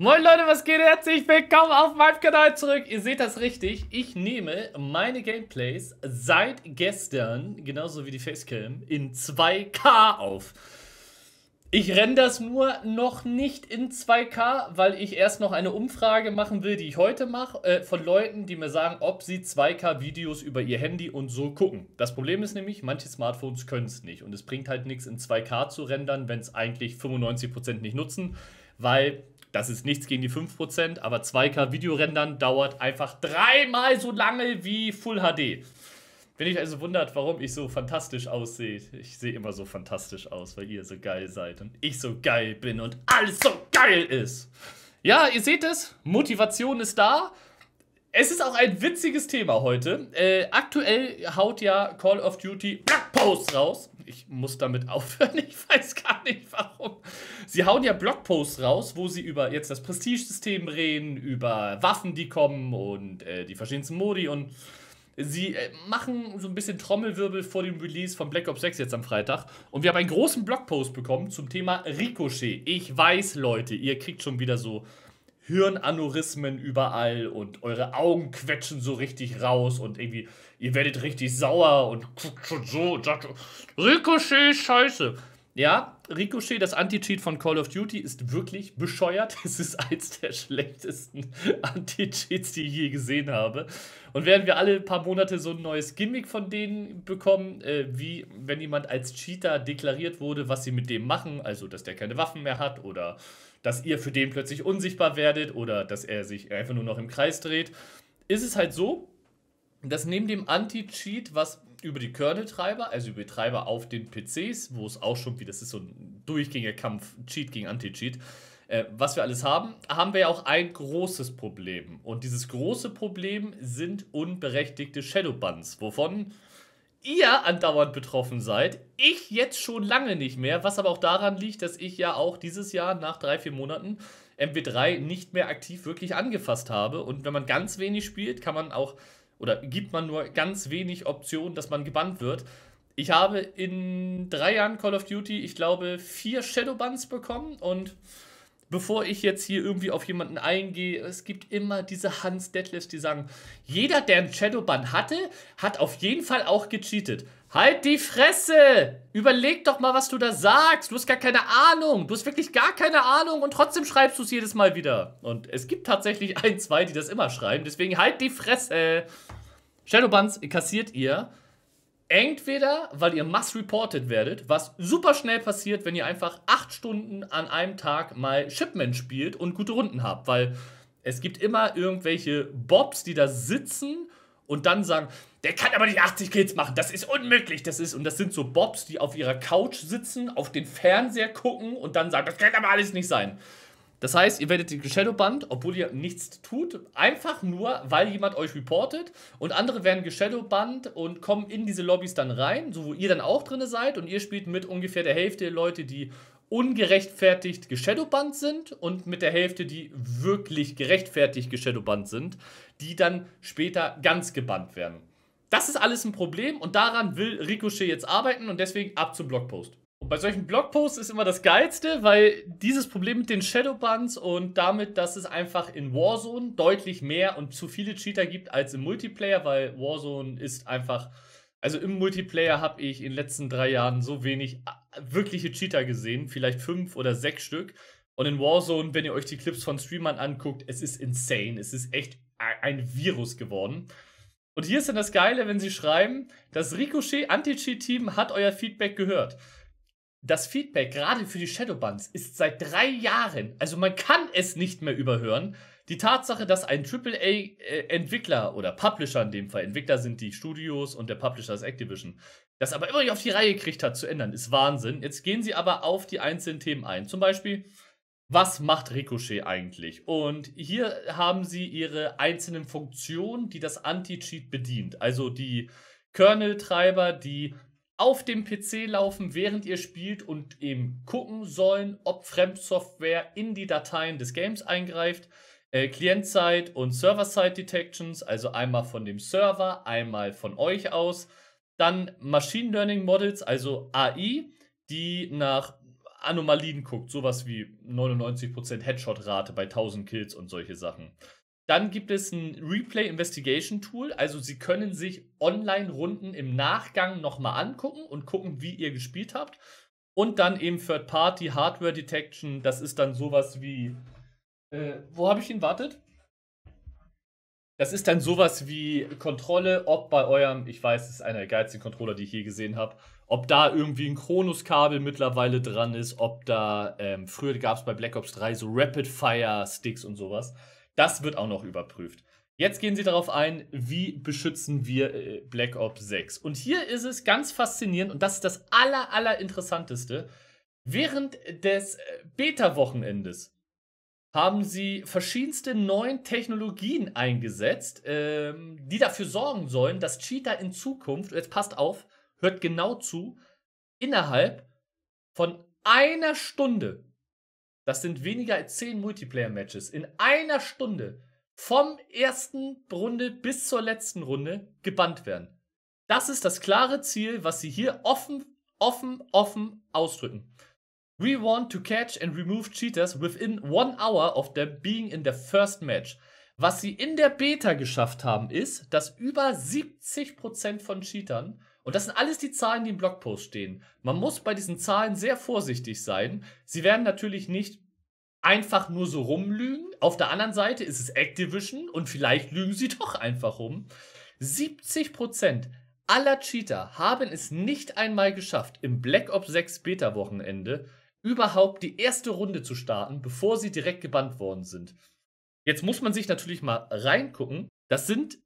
Moin Leute, was geht? Herzlich willkommen auf meinem Kanal zurück. Ihr seht das richtig. Ich nehme meine Gameplays seit gestern, genauso wie die Facecam, in 2K auf. Ich renne das nur noch nicht in 2K, weil ich erst noch eine Umfrage machen will, die ich heute mache, äh, von Leuten, die mir sagen, ob sie 2K-Videos über ihr Handy und so gucken. Das Problem ist nämlich, manche Smartphones können es nicht. Und es bringt halt nichts, in 2K zu rendern, wenn es eigentlich 95% nicht nutzen, weil das ist nichts gegen die 5%, aber 2K Videorendern dauert einfach dreimal so lange wie Full HD. Wenn ich also wundert, warum ich so fantastisch aussehe, ich sehe immer so fantastisch aus, weil ihr so geil seid und ich so geil bin und alles so geil ist. Ja, ihr seht es, Motivation ist da. Es ist auch ein witziges Thema heute. Äh, aktuell haut ja Call of Duty Black raus ich muss damit aufhören. Ich weiß gar nicht warum. Sie hauen ja Blogposts raus, wo sie über jetzt das Prestigesystem reden, über Waffen, die kommen und äh, die verschiedensten Modi und sie äh, machen so ein bisschen Trommelwirbel vor dem Release von Black Ops 6 jetzt am Freitag. Und wir haben einen großen Blogpost bekommen zum Thema Ricochet. Ich weiß, Leute, ihr kriegt schon wieder so Hirnaneurysmen überall und eure Augen quetschen so richtig raus und irgendwie, ihr werdet richtig sauer und schon so und sagt, Ricochet, scheiße. Ja, Ricochet, das Anti-Cheat von Call of Duty, ist wirklich bescheuert. Es ist eins der schlechtesten Anti-Cheats, die ich je gesehen habe. Und werden wir alle paar Monate so ein neues Gimmick von denen bekommen, äh, wie wenn jemand als Cheater deklariert wurde, was sie mit dem machen, also dass der keine Waffen mehr hat oder dass ihr für den plötzlich unsichtbar werdet oder dass er sich einfach nur noch im Kreis dreht, ist es halt so, dass neben dem Anti-Cheat, was über die Kernel-Treiber, also über die Treiber auf den PCs, wo es auch schon wie das ist so ein durchgängiger Kampf, Cheat gegen Anti-Cheat, äh, was wir alles haben, haben wir ja auch ein großes Problem. Und dieses große Problem sind unberechtigte Shadow-Buns, wovon ihr andauernd betroffen seid. Ich jetzt schon lange nicht mehr, was aber auch daran liegt, dass ich ja auch dieses Jahr nach drei, vier Monaten MW3 nicht mehr aktiv wirklich angefasst habe. Und wenn man ganz wenig spielt, kann man auch oder gibt man nur ganz wenig Optionen, dass man gebannt wird. Ich habe in drei Jahren Call of Duty, ich glaube, vier Shadowbuns bekommen und bevor ich jetzt hier irgendwie auf jemanden eingehe, es gibt immer diese Hans Detlefs, die sagen, jeder, der einen Shadowban hatte, hat auf jeden Fall auch gecheatet. Halt die Fresse! Überleg doch mal, was du da sagst. Du hast gar keine Ahnung. Du hast wirklich gar keine Ahnung und trotzdem schreibst du es jedes Mal wieder. Und es gibt tatsächlich ein, zwei, die das immer schreiben. Deswegen halt die Fresse! Shadowbans kassiert ihr Entweder, weil ihr mass reported werdet, was super schnell passiert, wenn ihr einfach acht Stunden an einem Tag mal Shipment spielt und gute Runden habt, weil es gibt immer irgendwelche Bobs, die da sitzen und dann sagen, der kann aber nicht 80 Kills machen, das ist unmöglich, das ist und das sind so Bobs, die auf ihrer Couch sitzen, auf den Fernseher gucken und dann sagen, das kann aber alles nicht sein. Das heißt, ihr werdet geshadowbannt, obwohl ihr nichts tut, einfach nur, weil jemand euch reportet und andere werden geshadowbannt und kommen in diese Lobbys dann rein, so wo ihr dann auch drin seid und ihr spielt mit ungefähr der Hälfte der Leute, die ungerechtfertigt geshadowbannt sind und mit der Hälfte, die wirklich gerechtfertigt geshadowbannt sind, die dann später ganz gebannt werden. Das ist alles ein Problem und daran will Ricochet jetzt arbeiten und deswegen ab zum Blogpost. Und bei solchen Blogposts ist immer das Geilste, weil dieses Problem mit den Shadowbans und damit, dass es einfach in Warzone deutlich mehr und zu viele Cheater gibt als im Multiplayer, weil Warzone ist einfach. Also im Multiplayer habe ich in den letzten drei Jahren so wenig äh, wirkliche Cheater gesehen, vielleicht fünf oder sechs Stück. Und in Warzone, wenn ihr euch die Clips von Streamern anguckt, es ist insane. Es ist echt ein Virus geworden. Und hier ist dann das Geile, wenn sie schreiben, das Ricochet Anti-Cheat-Team hat euer Feedback gehört das Feedback, gerade für die Shadow Buns, ist seit drei Jahren, also man kann es nicht mehr überhören. Die Tatsache, dass ein AAA-Entwickler oder Publisher in dem Fall, Entwickler sind die Studios und der Publisher ist Activision, das aber immer nicht auf die Reihe gekriegt hat zu ändern, ist Wahnsinn. Jetzt gehen sie aber auf die einzelnen Themen ein. Zum Beispiel, was macht Ricochet eigentlich? Und hier haben sie ihre einzelnen Funktionen, die das Anti-Cheat bedient. Also die Kernel-Treiber, die auf dem PC laufen, während ihr spielt und eben gucken sollen, ob Fremdsoftware in die Dateien des Games eingreift. Äh, Client-Side und Server-Side-Detections, also einmal von dem Server, einmal von euch aus. Dann Machine Learning Models, also AI, die nach Anomalien guckt, sowas wie 99% Headshot-Rate bei 1000 Kills und solche Sachen. Dann gibt es ein Replay Investigation Tool. Also Sie können sich Online-Runden im Nachgang nochmal angucken und gucken, wie ihr gespielt habt. Und dann eben Third-Party Hardware Detection. Das ist dann sowas wie. Äh, wo habe ich ihn? Wartet. Das ist dann sowas wie Kontrolle, ob bei eurem, ich weiß, es ist einer der geilsten Controller, die ich je gesehen habe, ob da irgendwie ein Kronos-Kabel mittlerweile dran ist, ob da, ähm, früher gab es bei Black Ops 3 so Rapid-Fire-Sticks und sowas. Das wird auch noch überprüft. Jetzt gehen sie darauf ein, wie beschützen wir äh, Black Ops 6. Und hier ist es ganz faszinierend und das ist das aller, aller interessanteste. Während des äh, Beta-Wochenendes haben sie verschiedenste neuen Technologien eingesetzt, ähm, die dafür sorgen sollen, dass Cheater in Zukunft, jetzt passt auf, hört genau zu, innerhalb von einer Stunde das sind weniger als 10 Multiplayer-Matches in einer Stunde vom ersten Runde bis zur letzten Runde gebannt werden. Das ist das klare Ziel, was sie hier offen, offen, offen ausdrücken. We want to catch and remove cheaters within one hour of them being in the first match. Was sie in der Beta geschafft haben, ist, dass über 70% von Cheatern und das sind alles die Zahlen, die im Blogpost stehen. Man muss bei diesen Zahlen sehr vorsichtig sein. Sie werden natürlich nicht einfach nur so rumlügen. Auf der anderen Seite ist es Activision und vielleicht lügen sie doch einfach rum. 70% aller Cheater haben es nicht einmal geschafft, im Black Ops 6 Beta-Wochenende überhaupt die erste Runde zu starten, bevor sie direkt gebannt worden sind. Jetzt muss man sich natürlich mal reingucken. Das sind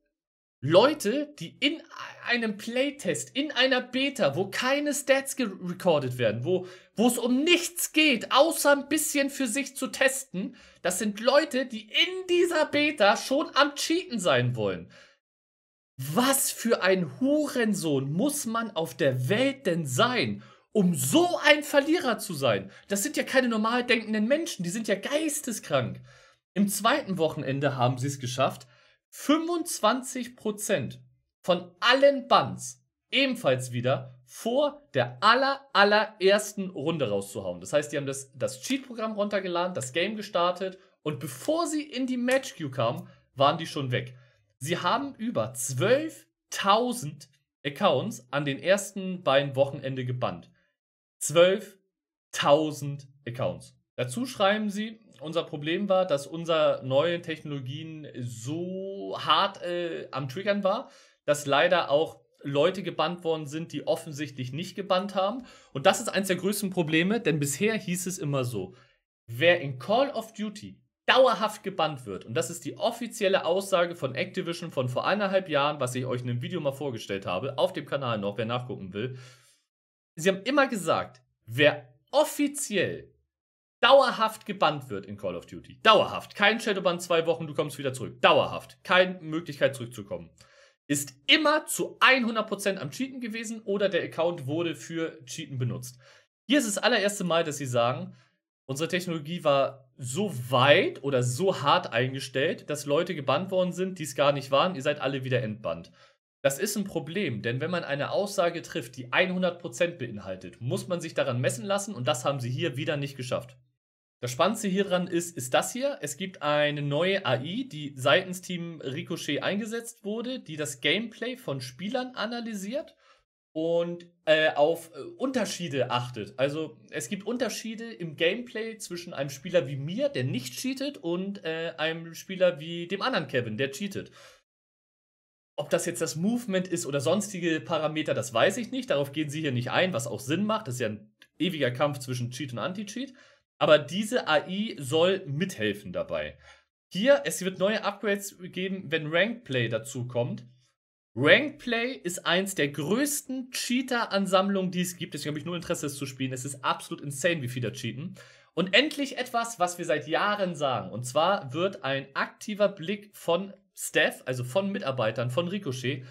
Leute, die in einem Playtest, in einer Beta, wo keine Stats recorded werden, wo, wo es um nichts geht, außer ein bisschen für sich zu testen, das sind Leute, die in dieser Beta schon am Cheaten sein wollen. Was für ein Hurensohn muss man auf der Welt denn sein, um so ein Verlierer zu sein? Das sind ja keine normal denkenden Menschen, die sind ja geisteskrank. Im zweiten Wochenende haben sie es geschafft, 25% von allen Bands ebenfalls wieder vor der aller, allerersten Runde rauszuhauen. Das heißt, die haben das, das Cheat-Programm runtergeladen, das Game gestartet und bevor sie in die Match-Queue kamen, waren die schon weg. Sie haben über 12.000 Accounts an den ersten beiden Wochenende gebannt. 12.000 Accounts. Dazu schreiben sie, unser Problem war, dass unser neue Technologien so hart äh, am Triggern war, dass leider auch Leute gebannt worden sind, die offensichtlich nicht gebannt haben. Und das ist eines der größten Probleme, denn bisher hieß es immer so, wer in Call of Duty dauerhaft gebannt wird, und das ist die offizielle Aussage von Activision von vor eineinhalb Jahren, was ich euch in einem Video mal vorgestellt habe, auf dem Kanal noch, wer nachgucken will. Sie haben immer gesagt, wer offiziell dauerhaft gebannt wird in Call of Duty. Dauerhaft. Kein Shadowban zwei Wochen, du kommst wieder zurück. Dauerhaft. Keine Möglichkeit zurückzukommen. Ist immer zu 100% am Cheaten gewesen oder der Account wurde für Cheaten benutzt. Hier ist das allererste Mal, dass sie sagen, unsere Technologie war so weit oder so hart eingestellt, dass Leute gebannt worden sind, die es gar nicht waren. Ihr seid alle wieder entbannt. Das ist ein Problem, denn wenn man eine Aussage trifft, die 100% beinhaltet, muss man sich daran messen lassen und das haben sie hier wieder nicht geschafft. Das Spannendste hieran ist, ist das hier. Es gibt eine neue AI, die seitens Team Ricochet eingesetzt wurde, die das Gameplay von Spielern analysiert und äh, auf äh, Unterschiede achtet. Also es gibt Unterschiede im Gameplay zwischen einem Spieler wie mir, der nicht cheatet, und äh, einem Spieler wie dem anderen Kevin, der cheatet. Ob das jetzt das Movement ist oder sonstige Parameter, das weiß ich nicht. Darauf gehen sie hier nicht ein, was auch Sinn macht. Das ist ja ein ewiger Kampf zwischen Cheat und Anti-Cheat aber diese AI soll mithelfen dabei. Hier, es wird neue Upgrades geben, wenn Ranked Play dazu kommt. Ranked Play ist eins der größten Cheater-Ansammlungen, die es gibt. Deswegen habe ich nur Interesse, es zu spielen. Es ist absolut insane, wie viele da cheaten. Und endlich etwas, was wir seit Jahren sagen. Und zwar wird ein aktiver Blick von Steph, also von Mitarbeitern von Ricochet,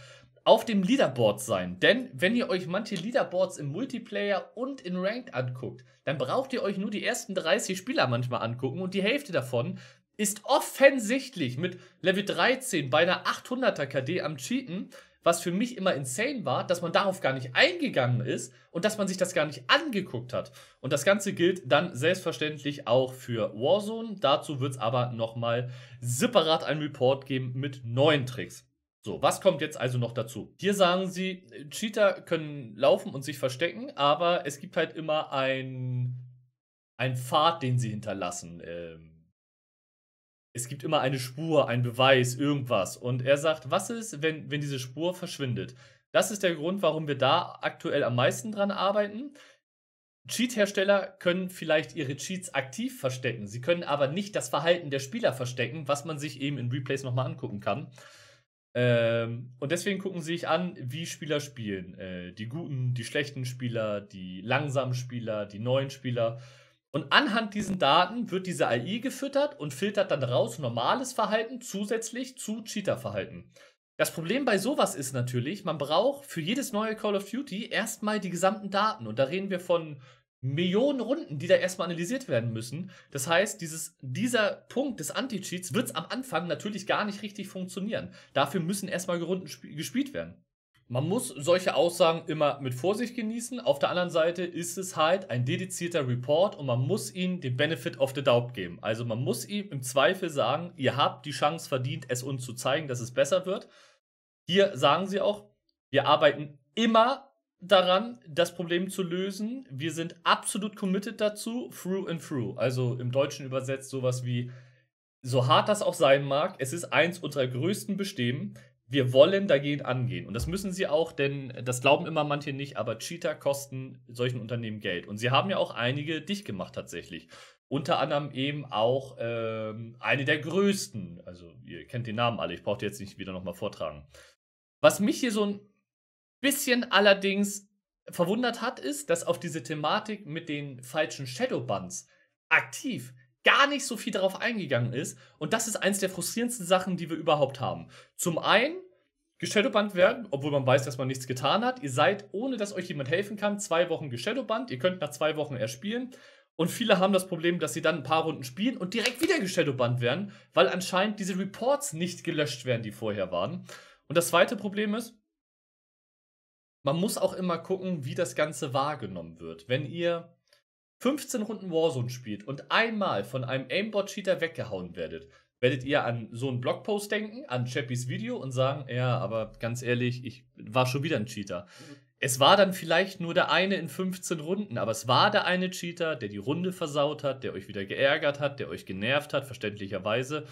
auf dem Leaderboard sein. Denn wenn ihr euch manche Leaderboards im Multiplayer und in Ranked anguckt, dann braucht ihr euch nur die ersten 30 Spieler manchmal angucken und die Hälfte davon ist offensichtlich mit Level 13 bei einer 800er KD am Cheaten, was für mich immer insane war, dass man darauf gar nicht eingegangen ist und dass man sich das gar nicht angeguckt hat. Und das Ganze gilt dann selbstverständlich auch für Warzone. Dazu wird es aber nochmal separat einen Report geben mit neuen Tricks. So, was kommt jetzt also noch dazu? Hier sagen sie, äh, Cheater können laufen und sich verstecken, aber es gibt halt immer einen Pfad, den sie hinterlassen. Ähm, es gibt immer eine Spur, ein Beweis, irgendwas. Und er sagt, was ist, wenn, wenn diese Spur verschwindet? Das ist der Grund, warum wir da aktuell am meisten dran arbeiten. Cheat-Hersteller können vielleicht ihre Cheats aktiv verstecken. Sie können aber nicht das Verhalten der Spieler verstecken, was man sich eben in Replays nochmal angucken kann. Ähm, und deswegen gucken sie sich an, wie Spieler spielen. Äh, die guten, die schlechten Spieler, die langsamen Spieler, die neuen Spieler. Und anhand diesen Daten wird diese AI gefüttert und filtert dann raus normales Verhalten zusätzlich zu Cheater-Verhalten. Das Problem bei sowas ist natürlich, man braucht für jedes neue Call of Duty erstmal die gesamten Daten. Und da reden wir von Millionen Runden, die da erstmal analysiert werden müssen. Das heißt, dieses, dieser Punkt des Anti-Cheats wird am Anfang natürlich gar nicht richtig funktionieren. Dafür müssen erstmal Runden gespielt werden. Man muss solche Aussagen immer mit Vorsicht genießen. Auf der anderen Seite ist es halt ein dedizierter Report und man muss ihnen den Benefit of the Doubt geben. Also man muss ihm im Zweifel sagen, ihr habt die Chance verdient, es uns zu zeigen, dass es besser wird. Hier sagen sie auch, wir arbeiten immer daran, das Problem zu lösen. Wir sind absolut committed dazu, through and through. Also im Deutschen übersetzt sowas wie, so hart das auch sein mag, es ist eins unserer größten Bestehen. Wir wollen dagegen angehen. Und das müssen sie auch, denn das glauben immer manche nicht, aber Cheater kosten solchen Unternehmen Geld. Und sie haben ja auch einige dicht gemacht tatsächlich. Unter anderem eben auch ähm, eine der größten. Also ihr kennt den Namen alle, ich brauche jetzt nicht wieder nochmal vortragen. Was mich hier so ein Bisschen allerdings verwundert hat, ist, dass auf diese Thematik mit den falschen Shadowbands aktiv gar nicht so viel darauf eingegangen ist. Und das ist eins der frustrierendsten Sachen, die wir überhaupt haben. Zum einen geshadowbannt werden, obwohl man weiß, dass man nichts getan hat. Ihr seid, ohne dass euch jemand helfen kann, zwei Wochen geshadowbannt. Ihr könnt nach zwei Wochen erspielen. Und viele haben das Problem, dass sie dann ein paar Runden spielen und direkt wieder geshadowbannt werden, weil anscheinend diese Reports nicht gelöscht werden, die vorher waren. Und das zweite Problem ist, man muss auch immer gucken, wie das Ganze wahrgenommen wird. Wenn ihr 15 Runden Warzone spielt und einmal von einem Aimbot-Cheater weggehauen werdet, werdet ihr an so einen Blogpost denken, an Chappies Video und sagen, ja, aber ganz ehrlich, ich war schon wieder ein Cheater. Es war dann vielleicht nur der eine in 15 Runden, aber es war der eine Cheater, der die Runde versaut hat, der euch wieder geärgert hat, der euch genervt hat, verständlicherweise.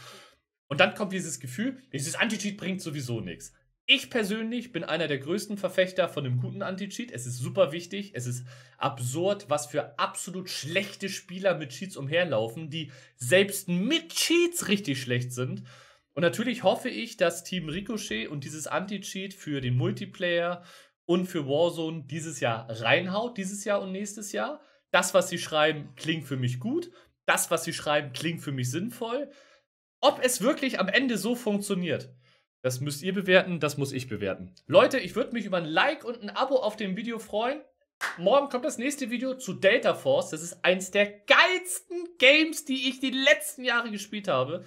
Und dann kommt dieses Gefühl, dieses Anti-Cheat bringt sowieso nichts. Ich persönlich bin einer der größten Verfechter von einem guten Anti-Cheat. Es ist super wichtig. Es ist absurd, was für absolut schlechte Spieler mit Cheats umherlaufen, die selbst mit Cheats richtig schlecht sind. Und natürlich hoffe ich, dass Team Ricochet und dieses Anti-Cheat für den Multiplayer und für Warzone dieses Jahr reinhaut, dieses Jahr und nächstes Jahr. Das, was sie schreiben, klingt für mich gut. Das, was sie schreiben, klingt für mich sinnvoll. Ob es wirklich am Ende so funktioniert, das müsst ihr bewerten, das muss ich bewerten. Leute, ich würde mich über ein Like und ein Abo auf dem Video freuen. Morgen kommt das nächste Video zu Delta Force. Das ist eins der geilsten Games, die ich die letzten Jahre gespielt habe.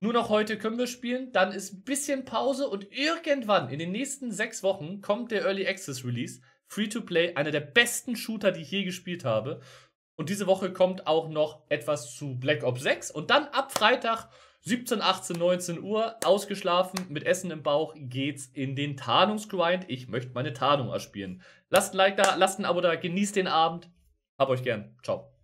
Nur noch heute können wir spielen, dann ist ein bisschen Pause und irgendwann in den nächsten sechs Wochen kommt der Early Access Release. Free to Play, einer der besten Shooter, die ich je gespielt habe. Und diese Woche kommt auch noch etwas zu Black Ops 6 und dann ab Freitag 17, 18, 19 Uhr, ausgeschlafen, mit Essen im Bauch, geht's in den Tarnungsgrind. Ich möchte meine Tarnung erspielen. Lasst ein Like da, lasst ein Abo da, genießt den Abend. Hab euch gern. Ciao.